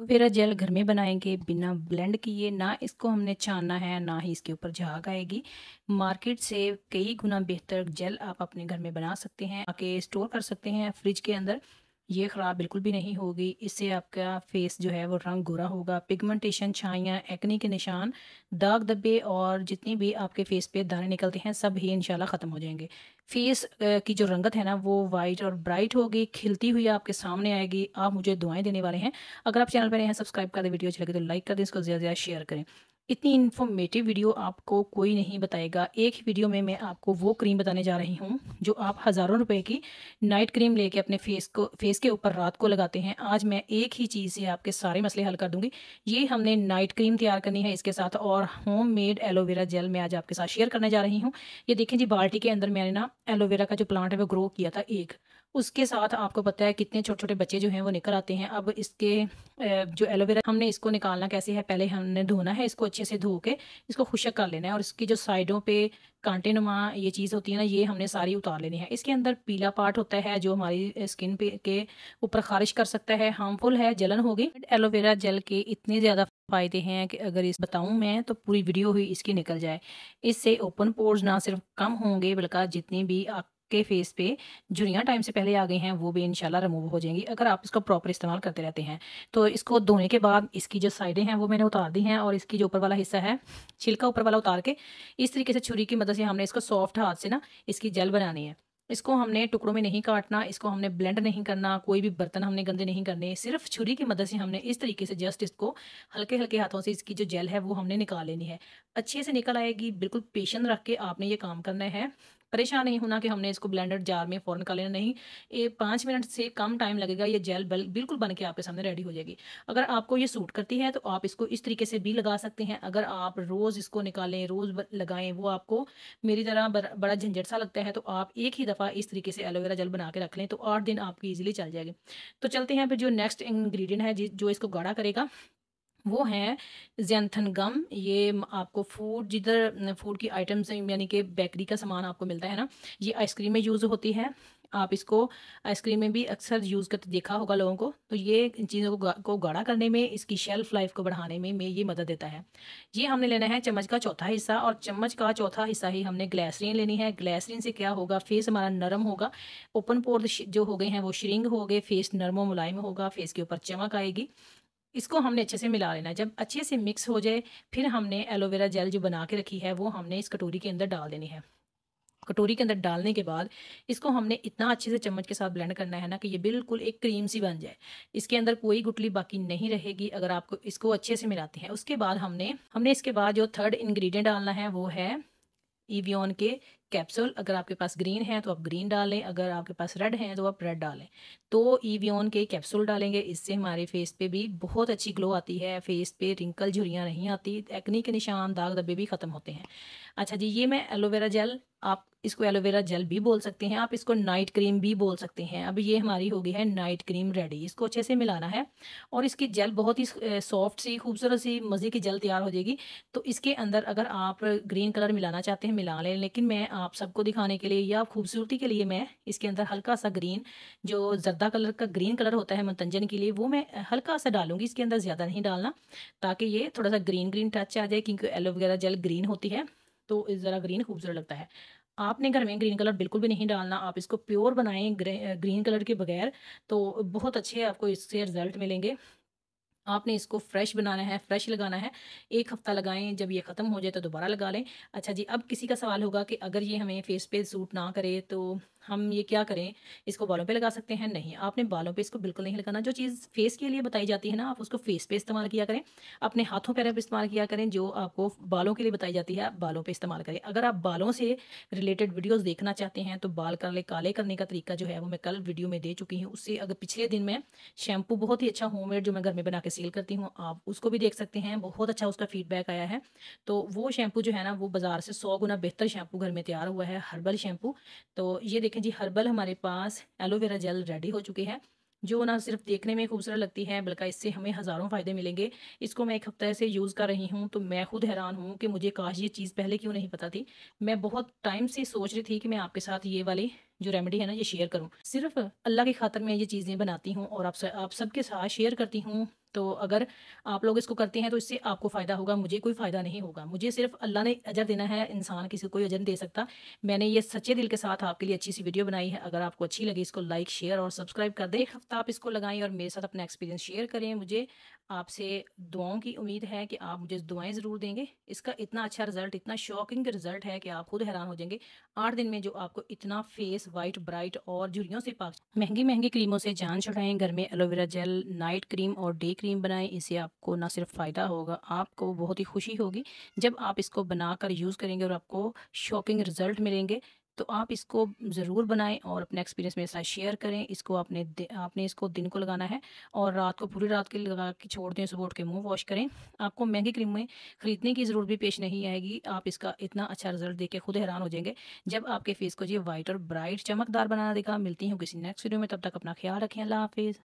aloe vera तो jail घर में बनाएंगे बिना ब्लेंड किए ना इसको हमने छानना है ना ही इसके ऊपर झाग आएगी मार्केट से कई गुना बेहतर जेल आप अपने घर में बना सकते हैं आके स्टोर कर सकते हैं फ्रिज के अंदर ये ख़राब बिल्कुल भी नहीं होगी इससे आपका फेस जो है वो रंग गोरा होगा पिगमेंटेशन छाइयाँ एक्नी के निशान दाग धब्बे और जितनी भी आपके फेस पे दाने निकलते हैं सब ही इंशाल्लाह ख़त्म हो जाएंगे फेस की जो रंगत है ना वो वाइट और ब्राइट होगी खिलती हुई आपके सामने आएगी आप मुझे दुआएं देने वाले हैं अगर आप चैनल पर नए हैं सब्सक्राइब कर दें वीडियो अच्छी लगे तो लाइक कर दें इसको ज़्यादा ज़्यादा शेयर करें इतनी इन्फॉर्मेटिव वीडियो आपको कोई नहीं बताएगा एक ही वीडियो में मैं आपको वो क्रीम बताने जा रही हूँ जो आप हज़ारों रुपए की नाइट क्रीम लेके अपने फेस को फेस के ऊपर रात को लगाते हैं आज मैं एक ही चीज़ से आपके सारे मसले हल कर दूंगी ये हमने नाइट क्रीम तैयार करनी है इसके साथ और होम मेड एलोवेरा जेल मैं आज आपके साथ शेयर करने जा रही हूँ ये देखें जी बाल्टी के अंदर मैंने ना एलोवेरा का जो प्लांट है वो ग्रो किया था एक उसके साथ आपको पता है कितने छोटे छोटे बच्चे जो हैं वो निकल आते हैं अब इसके जो एलोवेरा हमने इसको निकालना कैसे है पहले हमने धोना है इसको अच्छे से धो के इसको खुशक कर लेना है और इसकी जो साइडों पे कांटे नुमा ये चीज़ होती है ना ये हमने सारी उतार लेनी है इसके अंदर पीला पार्ट होता है जो हमारी स्किन पे के ऊपर खारिश कर सकता है हार्मफुल है जलन होगी एलोवेरा जल के इतने ज़्यादा फ़ायदे हैं कि अगर इस बताऊं मैं तो पूरी वीडियो ही इसकी निकल जाए इससे ओपन पोर्स ना सिर्फ कम होंगे बल्कि जितनी भी आप के फेस पे झुरियाँ टाइम से पहले आ गई हैं वो भी इनशाला रिमूव हो जाएंगी अगर आप इसका प्रॉपर इस्तेमाल करते रहते हैं तो इसको धोने के बाद इसकी जो साइडें हैं वो मैंने उतार दी हैं और इसकी जो ऊपर वाला हिस्सा है छिलका ऊपर वाला उतार के इस तरीके से छुरी की मदद से हमने इसको सॉफ्ट हाथ से ना इसकी जेल बनानी है इसको हमने टुकड़ों में नहीं काटना इसको हमने ब्लेंड नहीं करना कोई भी बर्तन हमने गंदे नहीं करने सिर्फ छुरी की मदद से हमने इस तरीके से जस्ट इसको हल्के हल्के हाथों से इसकी जो जेल है वो हमने निकाल लेनी है अच्छे से निकल आएगी बिल्कुल पेशेंट रख के आपने ये काम करना है परेशान नहीं होना कि हमने इसको ब्लेंडर जार में फ़ौरन कर लेना नहीं ये पाँच मिनट से कम टाइम लगेगा ये जेल बिल्कुल बन के आपके सामने रेडी हो जाएगी अगर आपको ये सूट करती है तो आप इसको इस तरीके से भी लगा सकते हैं अगर आप रोज़ इसको निकालें रोज़ लगाएं वो आपको मेरी तरह बड़ा झंझट सा लगता है तो आप एक ही दफ़ा इस तरीके से एलोवेरा जेल बना के रख लें तो आठ दिन आपकी ईजिली चल जाएगी तो चलते हैं फिर जो नेक्स्ट इंग्रीडियंट है जो इसको गाढ़ा करेगा वो हैं जैंथन गम ये आपको फूड जिधर फूड की आइटम्स यानी कि बेकरी का सामान आपको मिलता है ना ये आइसक्रीम में यूज़ होती है आप इसको आइसक्रीम में भी अक्सर यूज़ करते देखा होगा लोगों को तो ये चीज़ों को को गाढ़ा करने में इसकी शेल्फ लाइफ को बढ़ाने में में ये मदद देता है ये हमने लेना है चम्मच का चौथा हिस्सा और चम्मच का चौथा हिस्सा ही हमने ग्लैसरीन लेनी है ग्लैसरीन से क्या होगा फेस हमारा नरम होगा ओपन पोर जो हो गए हैं वो श्रिंग हो गए फेस व मुलायम होगा फेस के ऊपर चमक आएगी इसको हमने अच्छे से मिला लेना है जब अच्छे से मिक्स हो जाए फिर हमने एलोवेरा जेल जो बना के रखी है वो हमने इस कटोरी के अंदर डाल देनी है कटोरी के अंदर डालने के बाद इसको हमने इतना अच्छे से चम्मच के साथ ब्लेंड करना है ना कि ये बिल्कुल एक क्रीम सी बन जाए इसके अंदर कोई गुटली बाकी नहीं रहेगी अगर आपको इसको अच्छे से मिलाते हैं उसके बाद हमने हमने इसके बाद जो थर्ड इंग्रेडिएंट डालना है वो है ईवियन के कैप्सूल अगर आपके पास ग्रीन है तो आप ग्रीन डालें अगर आपके पास रेड है तो आप रेड डालें तो ईवियन के कैप्सूल डालेंगे इससे हमारे फेस पे भी बहुत अच्छी ग्लो आती है फेस पे रिंकल झुरियाँ नहीं आती एक्नी के निशान दाग धब्बे भी ख़त्म होते हैं अच्छा जी ये मैं एलोवेरा जेल आप इसको एलोवेरा जेल भी बोल सकते हैं आप इसको नाइट क्रीम भी बोल सकते हैं अब ये हमारी हो गई है नाइट क्रीम रेडी इसको अच्छे से मिलाना है और इसकी जेल बहुत ही सॉफ्ट सी खूबसूरत सी मज़े की जेल तैयार हो जाएगी तो इसके अंदर अगर आप ग्रीन कलर मिलाना चाहते हैं मिला लें लेकिन मैं आप सबको दिखाने के लिए या खूबसूरती के लिए मैं इसके अंदर हल्का सा ग्रीन जो जर्दा कलर का ग्रीन कलर होता है मंतंजन के लिए वो मैं हल्का सा डालूंगी इसके अंदर ज़्यादा नहीं डालना ताकि ये थोड़ा सा ग्रीन ग्रीन टच आ जाए क्योंकि एलोवेरा जेल ग्रीन होती है तो ज़रा ग्रीन खूबसूरत लगता है आपने घर में ग्रीन कलर बिल्कुल भी नहीं डालना आप इसको प्योर बनाएं ग्रीन कलर के बगैर तो बहुत अच्छे आपको इससे रिजल्ट मिलेंगे आपने इसको फ्रेश बनाना है फ्रेश लगाना है एक हफ़्ता लगाएं जब ये ख़त्म हो जाए तो दोबारा लगा लें अच्छा जी अब किसी का सवाल होगा कि अगर ये हमें फेस पे सूट ना करे तो हम ये क्या करें इसको बालों पे लगा सकते हैं नहीं आपने बालों पे इसको बिल्कुल नहीं लगाना जो चीज़ फेस के लिए बताई जाती है ना आप उसको फेस पे इस्तेमाल किया करें अपने हाथों पैरों पर इस्तेमाल किया करें जो आपको बालों के लिए बताई जाती है आप बालों पर इस्तेमाल करें अगर आप बालों से रिलेटेड वीडियोज़ देखना चाहते हैं तो बाल काले काले करने का तरीका जो है वो मैं कल वीडियो में दे चुकी हूँ उससे अगर पिछले दिन में शैम्पू बहुत ही अच्छा होम जो मैं घर में बना के सेल करती हूँ आप उसको भी देख सकते हैं बहुत अच्छा उसका फीडबैक आया है तो वो शैम्पू जो है ना वो बाज़ार से सौ गुना बेहतर शैम्पू घर में तैयार हुआ है हर्बल शैम्पू तो ये देखें देखें जी हर्बल हमारे पास एलोवेरा जेल रेडी हो चुकी है जो ना सिर्फ देखने में खूबसूरत लगती है बल्कि इससे हमें हज़ारों फ़ायदे मिलेंगे इसको मैं एक हफ्ते से यूज़ कर रही हूँ तो मैं खुद हैरान हूँ कि मुझे काश ये चीज़ पहले क्यों नहीं पता थी मैं बहुत टाइम से सोच रही थी कि मैं आपके साथ ये वाली जो रेमेडी है ना ये शेयर करूँ सिर्फ अल्लाह की खातर मैं ये चीज़ें बनाती हूँ और आप सबके साथ शेयर करती हूँ तो अगर आप लोग इसको करते हैं तो इससे आपको फ़ायदा होगा मुझे कोई फ़ायदा नहीं होगा मुझे सिर्फ अल्लाह ने अजर देना है इंसान किसी कोई अजर दे सकता मैंने ये सच्चे दिल के साथ आपके लिए अच्छी सी वीडियो बनाई है अगर आपको अच्छी लगी इसको लाइक शेयर और सब्सक्राइब कर दें एक हफ्ता आप इसको लगाएं और मेरे साथ अपना एक्सपीरियंस शेयर करें मुझे आपसे दुआओं की उम्मीद है कि आप मुझे दुआएं ज़रूर देंगे इसका इतना अच्छा रिजल्ट इतना शॉकिंग रिजल्ट है कि आप खुद हैरान हो जाएंगे आठ दिन में जो आपको इतना फेस वाइट ब्राइट और झुरियों से पाक महंगी महंगी क्रीमों से जान छुड़ाएँ घर में एलोवेरा जेल नाइट क्रीम और डे क्रीम बनाएं इससे आपको ना सिर्फ फ़ायदा होगा आपको बहुत ही खुशी होगी जब आप इसको बनाकर यूज़ करेंगे और आपको शॉकिंग रिज़ल्ट मिलेंगे तो आप इसको ज़रूर बनाएं और अपने एक्सपीरियंस मेरे साथ शेयर करें इसको आपने आपने इसको दिन को लगाना है और रात को पूरी रात के लगा के छोड़ दें सुबह उठ के मुंह वॉश करें आपको महंगी क्रीम में ख़रीदने की ज़रूरत भी पेश नहीं आएगी आप इसका इतना अच्छा रिजल्ट देख के खुद हैरान हो जाएंगे जब आपके फेस को ये वाइट और ब्राइट चमकदार बनाना दिखा मिलती हूँ किसी नेक्स्ट वीडियो में तब तक अपना ख्याल रखें अल्लाह हाफिज़